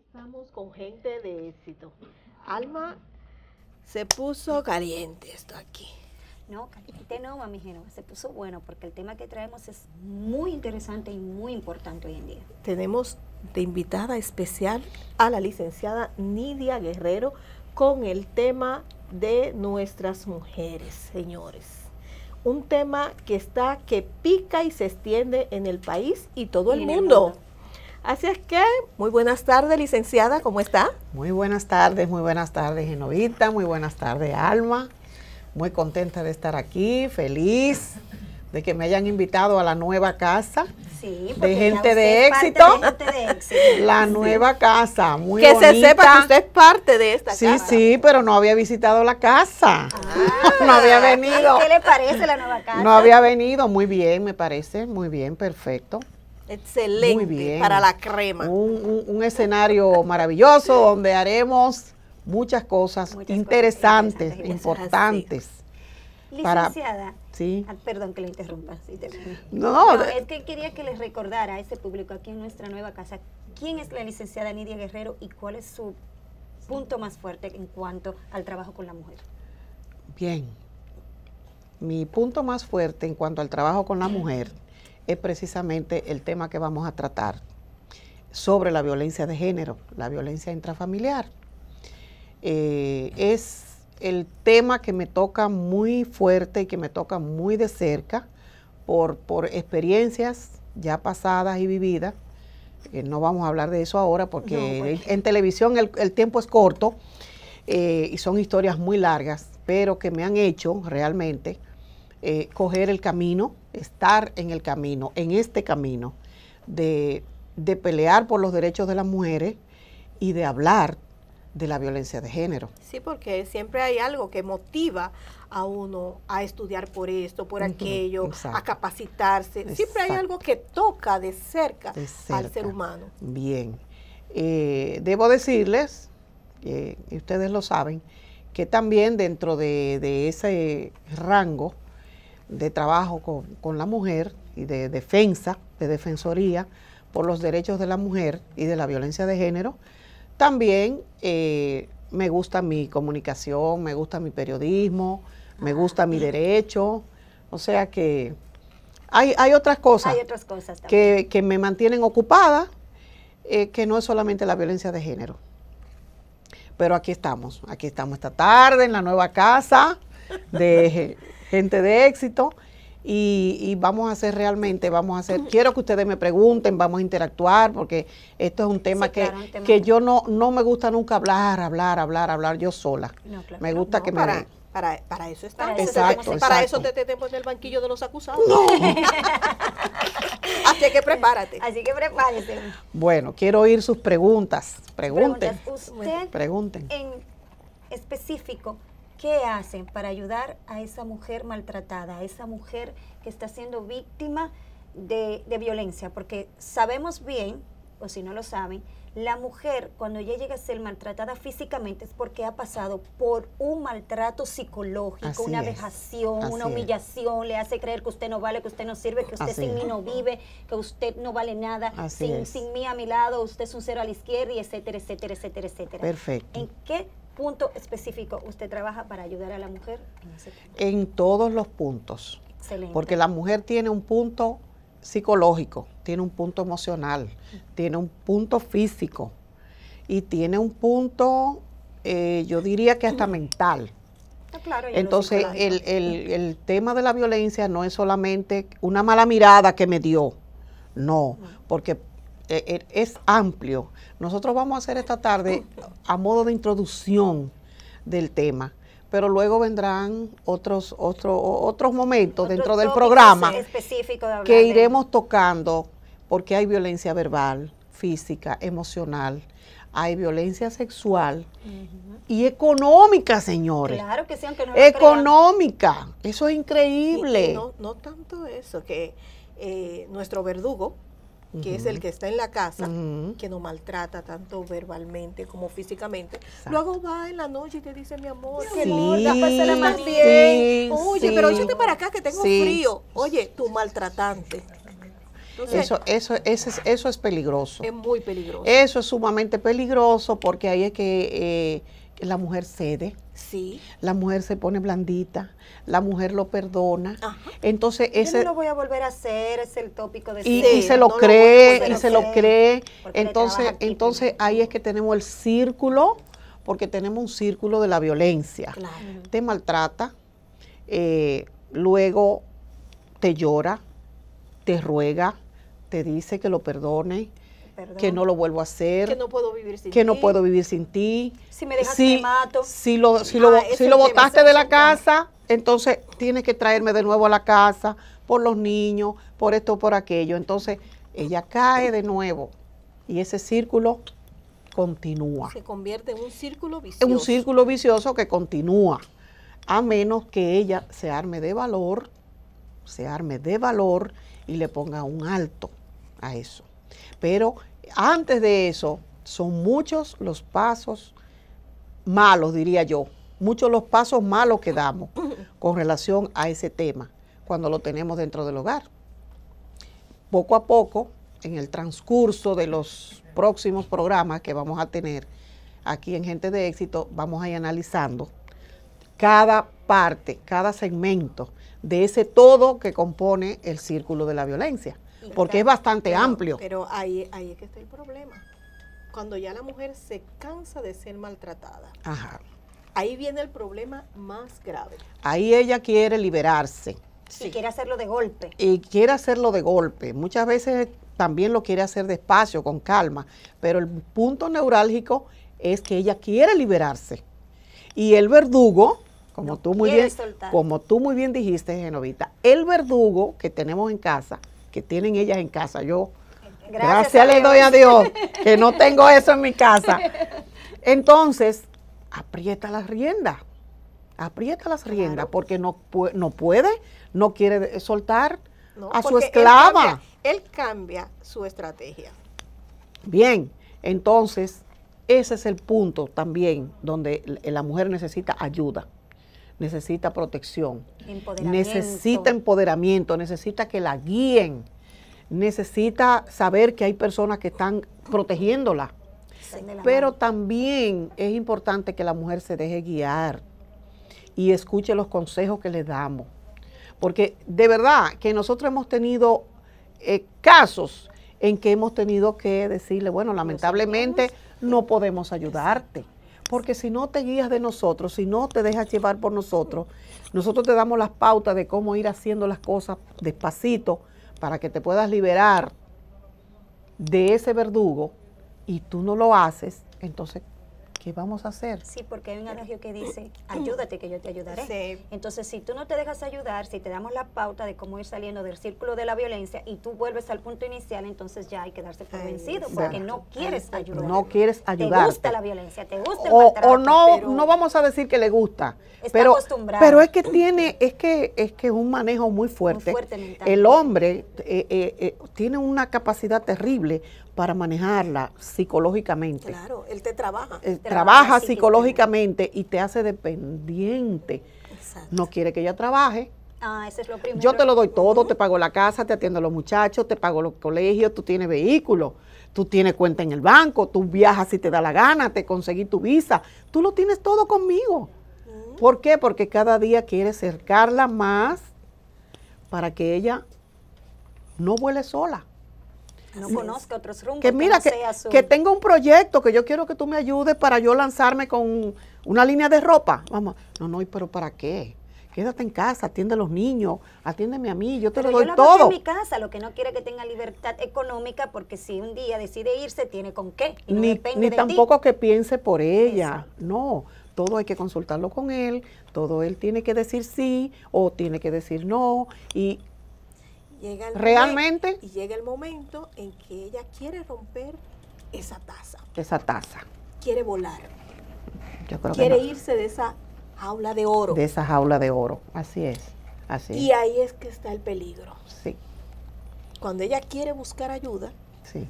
Estamos con gente de éxito. Alma se puso caliente esto aquí. No, caliente no, mami se puso bueno porque el tema que traemos es muy interesante y muy importante hoy en día. Tenemos de invitada especial a la licenciada Nidia Guerrero con el tema de nuestras mujeres, señores un tema que está que pica y se extiende en el país y todo el mundo. Así es que, muy buenas tardes, licenciada, ¿cómo está? Muy buenas tardes, muy buenas tardes, Genovita, muy buenas tardes, Alma. Muy contenta de estar aquí, feliz de que me hayan invitado a la nueva casa. Sí, de gente de, éxito, La nueva casa, muy que Que se sepa que usted es parte de esta casa. Sí, sí, pero no había visitado la casa. no había ah, venido. ¿Qué le parece la nueva casa? No había venido, muy bien, me parece, muy bien, perfecto. Excelente para la crema. Un, escenario maravilloso donde haremos muchas cosas interesantes, importantes. Licenciada, sí. Ah, perdón que le interrumpa. no, es que quería que les recordara a ese público aquí en nuestra nueva casa quién es la licenciada Nidia Guerrero y cuál es su punto más fuerte en cuanto al trabajo con la mujer. Bien, mi punto más fuerte en cuanto al trabajo con la mujer es precisamente el tema que vamos a tratar sobre la violencia de género, la violencia intrafamiliar. Eh, es el tema que me toca muy fuerte y que me toca muy de cerca por, experiencias ya pasadas y vividas. no vamos a hablar de eso ahora porque en televisión el, tiempo es corto eh, y son historias muy largas, pero que me han hecho realmente eh, coger el camino, estar en el camino, en este camino, de, pelear por los derechos de las mujeres y de hablar de la violencia de género. Sí, porque siempre hay algo que motiva a uno a estudiar por esto, por aquello, a capacitarse. Siempre hay algo que toca de cerca, al ser humano. Bien. Eh, debo decirles, eh, y ustedes lo saben, que también dentro de ese rango de trabajo con, la mujer y de defensa, de defensoría por los derechos de la mujer y de la violencia de género. También eh, me gusta mi comunicación, me gusta mi periodismo, me ah. gusta mi derecho. O sea que hay, hay otras cosas, hay otras cosas que, me mantienen ocupada, eh, que no es solamente la violencia de género. Pero aquí estamos, aquí estamos esta tarde en la nueva casa de gente de éxito. Y, vamos a hacer realmente, vamos a hacer, quiero que ustedes me pregunten, vamos a interactuar, porque esto es un tema, que, que, yo no, no me gusta nunca hablar, hablar, hablar, hablar yo sola. me gusta que me... Para, para eso está. te tenemos el banquillo de los acusados. No. Así que prepárate. Así que prepárate. Bueno, quiero oír sus preguntas. Pregunten. pregunten. En específico, ¿Qué hacen para ayudar a esa mujer maltratada, a esa mujer que está siendo víctima de, violencia? Porque sabemos bien, o si no lo saben, la mujer cuando ya llega a ser maltratada físicamente es porque ha pasado por un maltrato psicológico, una vejación, una humillación, le hace creer que usted no vale, que usted no sirve, que usted sin mí no vive, que usted no vale nada, sin, sin, mí a mi lado, usted es un cero a la izquierda, y etcétera, etcétera, etcétera, etcétera. Perfecto. ¿En qué punto específico usted trabaja para ayudar a la mujer en todos los puntos. Excelente. Porque la mujer tiene un punto psicológico, tiene un punto emocional, tiene un punto físico y tiene un punto, eh, yo diría que hasta mental. Ah, Entonces, el, el, el, tema de la violencia no es solamente una mala mirada que me dio, no, mm. porque eh, eh, es amplio. Nosotros vamos a hacer esta tarde a modo de introducción del tema pero luego vendrán otros otros otros momentos dentro del programa que iremos tocando porque hay violencia verbal, física, emocional, hay violencia sexual y económica, señores. Claro que sí, aunque no Económica, eso es increíble. no, tanto eso, que eh, nuestro verdugo, que es el que está en la casa, que nos maltrata tanto verbalmente como físicamente, luego va en la noche y te dice, mi amor, sí, que linda, pásala más pues, sí, bien. Oye, pero échate para acá que tengo frío. Oye, tu maltratante. eso, eso, eso, es, eso es peligroso. Es muy peligroso. Eso es sumamente peligroso porque ahí es que eh, la mujer cede, sí. la mujer se pone blandita, la mujer lo perdona. Entonces ese Yo no lo voy a volver a hacer, es el tópico de y, y se lo cree, y se lo cree. Entonces, entonces ahí es que tenemos el círculo, porque tenemos un círculo de la violencia. Te maltrata, eh, luego te llora, te ruega, te dice que lo perdone que no lo vuelvo a hacer, que no puedo vivir sin, ti. Si me dejas, si, mato. Si lo, si ah, botaste de la casa, entonces tienes que traerme de nuevo a la casa por los niños, por esto, por aquello. Entonces ella cae de nuevo y ese círculo continúa. Se convierte en un círculo vicioso. En un círculo vicioso que continúa, a menos que ella se arme de valor, se arme de valor y le ponga un alto a eso. Pero antes de eso, son muchos los pasos malos, diría yo, muchos los pasos malos que damos con relación a ese tema cuando lo tenemos dentro del hogar. Poco a poco, en el transcurso de los próximos programas que vamos a tener aquí en Gente de Éxito, vamos a ir analizando cada parte, cada segmento de ese todo que compone el círculo de la violencia porque es bastante amplio. Pero ahí, ahí es que está el problema. Cuando ya la mujer se cansa de ser maltratada. Ajá. Ahí viene el problema más grave. Ahí ella quiere liberarse. Y quiere hacerlo de golpe. Y quiere hacerlo de golpe. Muchas veces también lo quiere hacer despacio, con calma. Pero el punto neurálgico es que ella quiere liberarse. Y el verdugo, como, tú, muy bien, como tú muy bien dijiste, Genovita, el verdugo que tenemos en casa, que tienen ellas en casa. Yo gracias, le doy a Dios que no tengo eso en mi casa. Entonces, aprieta las riendas, aprieta las riendas, porque no, no puede, no quiere soltar a su esclava. él cambia su estrategia. Bien, entonces, ese es el punto también donde la mujer necesita ayuda necesita protección, necesita empoderamiento, necesita que la guíen, necesita saber que hay personas que están protegiéndola. Pero también es importante que la mujer se deje guiar y escuche los consejos que le damos. Porque de verdad que nosotros hemos tenido eh, casos en que hemos tenido que decirle, bueno, lamentablemente no podemos ayudarte. Porque si no te guías de nosotros, si no te dejas llevar por nosotros, nosotros te damos las pautas de cómo ir haciendo las cosas despacito para que te puedas liberar de ese verdugo y tú no lo haces, entonces ¿qué vamos a hacer? Sí, porque hay un adagio que dice, ayúdate que yo te ayudaré. Entonces, si tú no te dejas ayudar, si te damos la pauta de cómo ir saliendo del círculo de la violencia y tú vuelves al punto inicial, entonces ya hay que darse por vencido, porque no quieres ayudar. No quieres ayudar. Te gusta la violencia, te gusta el o, o no, no vamos a decir que le gusta. Está acostumbrado. Pero es que tiene, es que es que es un manejo muy fuerte. Muy fuerte el hombre eh, eh, eh, tiene una capacidad terrible para manejarla psicológicamente. Claro, él te trabaja. Él eh, trabaja, psicológicamente y te hace dependiente. Exacto. No quiere que ella trabaje. Ah, ese es lo primero. Yo te lo doy todo, te pago la casa, te atiendo a los muchachos, te pago los colegios, tú tienes vehículo, tú tienes cuenta en el banco, tú viajas si te da la gana, te conseguí tu visa, tú lo tienes todo conmigo. ¿Por qué? Porque cada día quiere acercarla más para que ella no vuele sola. No conozco otros rumbos. Que mira, que, que, tengo un proyecto que yo quiero que tú me ayudes para yo lanzarme con una línea de ropa. Vamos, no, no, pero ¿para qué? Quédate en casa, atiende a los niños, atiéndeme a mí, yo te lo doy yo lo todo. en mi casa, lo que no quiere que tenga libertad económica, porque si un día decide irse, tiene con qué. ni, ni tampoco que piense por ella, no todo hay que consultarlo con él, todo él tiene que decir sí o tiene que decir no y Realmente. y llega el momento en que ella quiere romper esa taza. Esa taza. Quiere volar. Yo creo quiere que Quiere irse de esa jaula de oro. De esa jaula de oro. Así es. Así y ahí es que está el peligro. Sí. Cuando ella quiere buscar ayuda. Sí.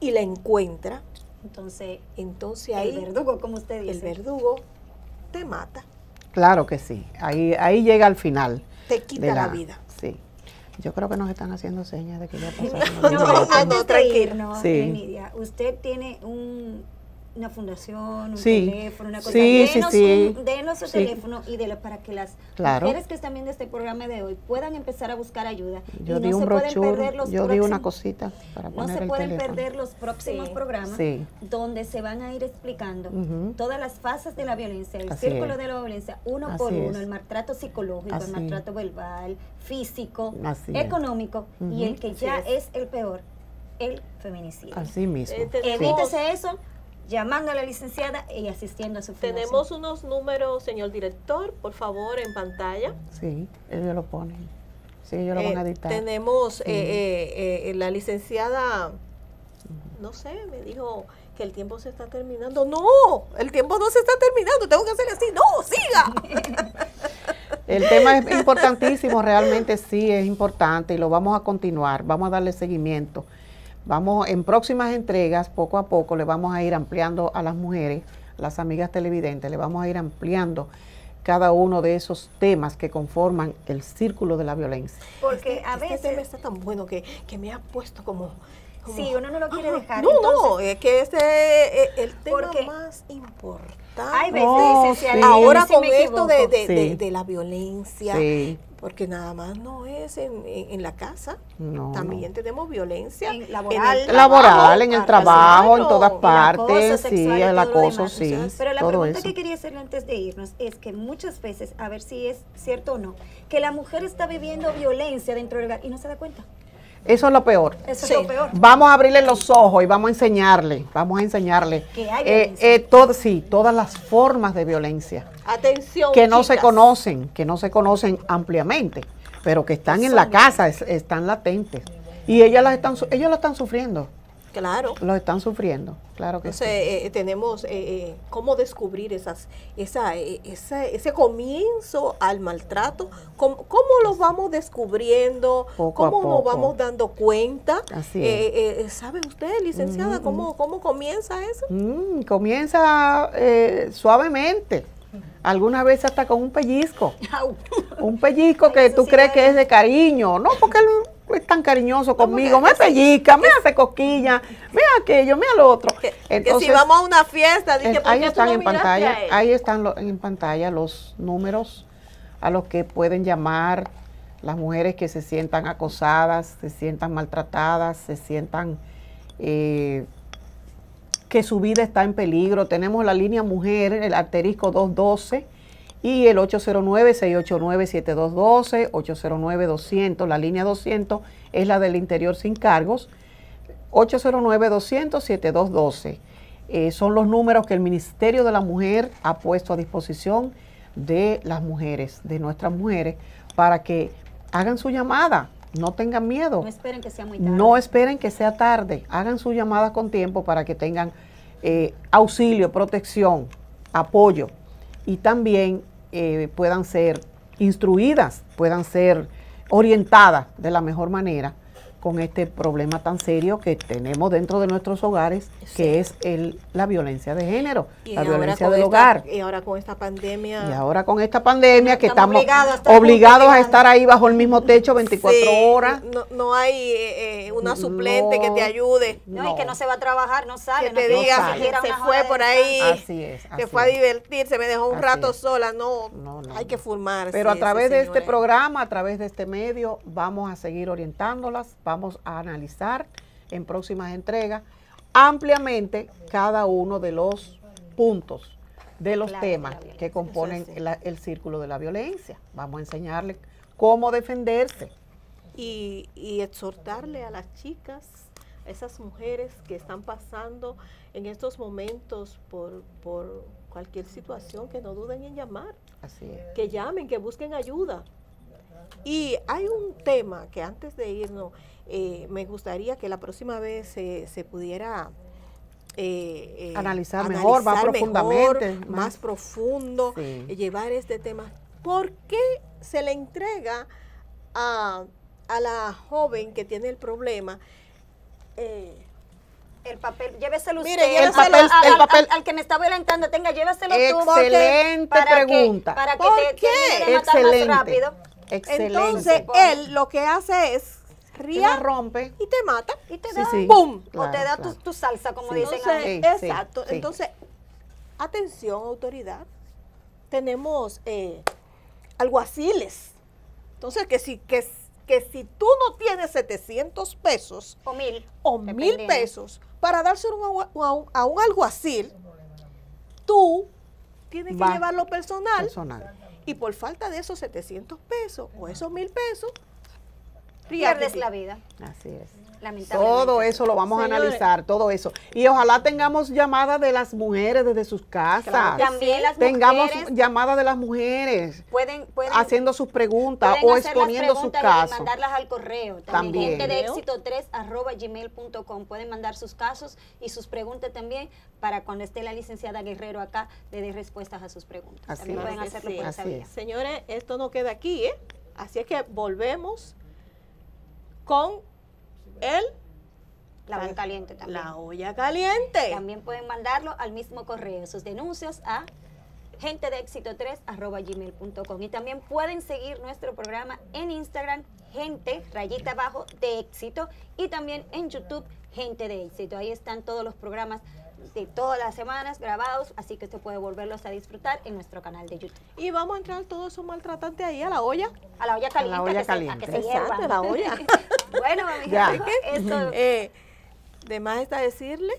Y la encuentra. Entonces, entonces ahí, el verdugo, como usted dice. El verdugo te mata. Claro que sí. Ahí, ahí llega al final. Te quita la vida. Yo creo que nos están haciendo señas de que ya pasaron. No, no, tranquilo. Usted tiene un una fundación, un teléfono, una cosa. denos, teléfono y de para que las mujeres que están viendo este programa de hoy puedan empezar a buscar ayuda. y no se pueden perder los yo próximos, di una cosita para poner No se pueden perder los próximos programas donde se van a ir explicando todas las fases de la violencia, el círculo de la violencia, uno por uno, el maltrato psicológico, el maltrato verbal, físico, económico y el que ya es el peor, el feminicidio. Así mismo. Eh, Evítese eso, llamando a la licenciada y asistiendo a su Tenemos unos números, señor director, por favor, en pantalla. Sí, ellos lo ponen. Sí, ellos lo eh, van a editar. Tenemos eh, eh, la licenciada, no sé, me dijo que el tiempo se está terminando. No, el tiempo no se está terminando, tengo que hacer así. No, siga. El tema es importantísimo, realmente sí es importante y lo vamos a continuar, vamos a darle seguimiento. Vamos, en próximas entregas, poco a poco, le vamos a ir ampliando a las mujeres, las amigas televidentes, le vamos a ir ampliando cada uno de esos temas que conforman el círculo de la violencia. Porque este, a este veces... está tan bueno que, me ha puesto como... sí, uno no lo quiere ah, dejar. No, no, es que ese es eh, el tema más importante Ahora con esto de, la violencia, porque nada más no es en, la casa, también tenemos violencia laboral, en el trabajo, en todas partes, sí, el acoso, sí. Pero la pregunta que quería hacer antes de irnos es que muchas veces, a ver si es cierto o no, que la mujer está viviendo violencia dentro del hogar y no se da cuenta. Eso es lo peor. Vamos a abrirle los ojos y vamos a enseñarle, vamos a enseñarle. Eh, eh, sí, todas las formas de violencia. Atención. Que no se conocen, que no se conocen ampliamente, pero que están en la casa, están latentes. Y ellas las están, ellos la están sufriendo. Claro. lo están sufriendo, claro que sí. Eh, eh, tenemos eh, cómo descubrir esas, esa, ese comienzo al maltrato, cómo, cómo lo vamos descubriendo, cómo nos vamos dando cuenta. Así ¿Sabe usted, licenciada, mm. cómo, comienza eso? Mm, comienza suavemente. Algunas veces hasta con un pellizco. un pellizco que tú crees que es de cariño. No, porque el, es tan cariñoso conmigo, me pellica, me hace cosquilla, me aquello, me lo otro. Que, si vamos a una fiesta, dice, eh, ahí están en pantalla, ahí están en pantalla los números a los que pueden llamar las mujeres que se sientan acosadas, se sientan maltratadas, se sientan eh, que su vida está en peligro. Tenemos la línea mujer, el asterisco 212, y el 809-689-7212, 809-200, la línea 200 es la del interior sin cargos, 809-200-7212. Eh, son los números que el Ministerio de la Mujer ha puesto a disposición de las mujeres, de nuestras mujeres, para que hagan su llamada, no tengan miedo. No esperen que sea muy tarde. No esperen que sea tarde, hagan su llamada con tiempo para que tengan eh, auxilio, protección, apoyo. Y también eh, puedan ser instruidas, puedan ser orientadas de la mejor manera con este problema tan serio que tenemos dentro de nuestros hogares, que es el, la violencia de género, y la violencia del hogar. Y ahora con esta pandemia. Y ahora con esta pandemia que estamos, obligados, a estar ahí bajo el mismo techo 24 horas. No, hay eh, eh, una suplente que te ayude. No, y que no se va a trabajar, no sale. Que te diga se fue por ahí. Así se fue a divertirse, me dejó un rato sola. No, hay que fumar. Pero a través de este programa, a través de este medio, vamos a seguir orientándolas vamos a analizar en próximas entregas ampliamente cada uno de los puntos, de los temas que componen el círculo de la violencia. Vamos a enseñarles cómo defenderse. Y, exhortarle a las chicas, a esas mujeres que están pasando en estos momentos por, por cualquier situación, que no duden en llamar. Así es. Que llamen, que busquen ayuda y hay un tema que antes de irnos, eh, me gustaría que la próxima vez se, se pudiera eh, eh, analizar, mejor, más profundamente. más, profundo, llevar este tema. ¿Por qué se le entrega a, a la joven que tiene el problema? el papel, lléveselo Mire, usted. al, Al, que me está violentando, tenga, lléveselo Excelente tú. Excelente pregunta. Que, para ¿Por qué? Excelente. Entonces, él lo que hace es ría, rompe y te mata y te da o te da tu, salsa, como dicen. exacto. Entonces, atención, autoridad. Tenemos eh, alguaciles. Entonces, que si, que, que si tú no tienes 700 pesos o mil, o pesos para darse a un, a un alguacil, tú tienes que llevarlo personal. personal y por falta de esos 700 pesos o esos 1000 pesos, pierdes la vida. Así es. Lamentablemente. Todo eso lo vamos a analizar, todo eso. Y ojalá tengamos llamadas de las mujeres desde sus casas. también las mujeres tengamos llamadas de las mujeres. Pueden, pueden haciendo sus preguntas o exponiendo sus casos. mandarlas al correo. También. Gente de éxito 3 arroba gmail.com. Pueden mandar sus casos y sus preguntas también para cuando esté la licenciada Guerrero acá, le dé respuestas a sus preguntas. Así también pueden hacerlo por esa Señores, esto no queda aquí, ¿eh? Así es que volvemos con el la olla caliente también. La olla caliente. También pueden mandarlo al mismo correo, sus denuncias a gente de éxito 3 gmail.com y también pueden seguir nuestro programa en Instagram gente rayita abajo de éxito y también en YouTube gente de éxito ahí están todos los programas de todas las semanas grabados, así que usted puede volverlos a disfrutar en nuestro canal de YouTube. Y vamos a entrar todos esos maltratantes ahí a la olla. A la olla caliente. A la olla caliente. la olla. Bueno, mi eh, de más está decirle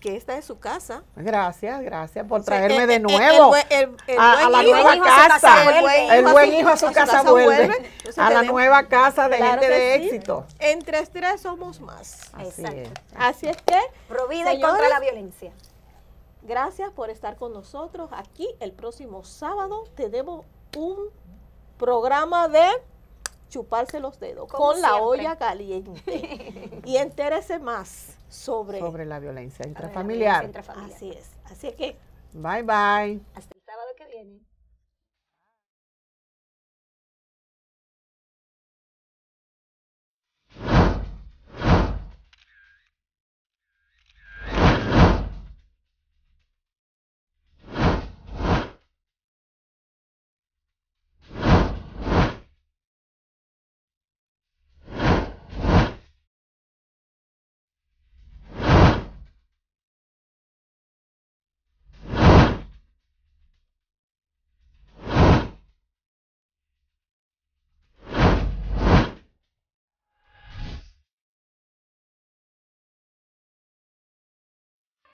que esta es su casa. Gracias, gracias por traerme de nuevo a, la nueva casa. El buen hijo a su casa vuelve. A la nueva casa de gente de éxito. Entre tres somos más. Así Es. que. Provida y contra la violencia. Gracias por estar con nosotros aquí. El próximo sábado tenemos un programa de chuparse los dedos con la olla caliente y entérese más sobre, sobre la violencia intrafamiliar. La violencia intrafamiliar. Así es. Así que. Bye bye. Hasta el sábado que viene.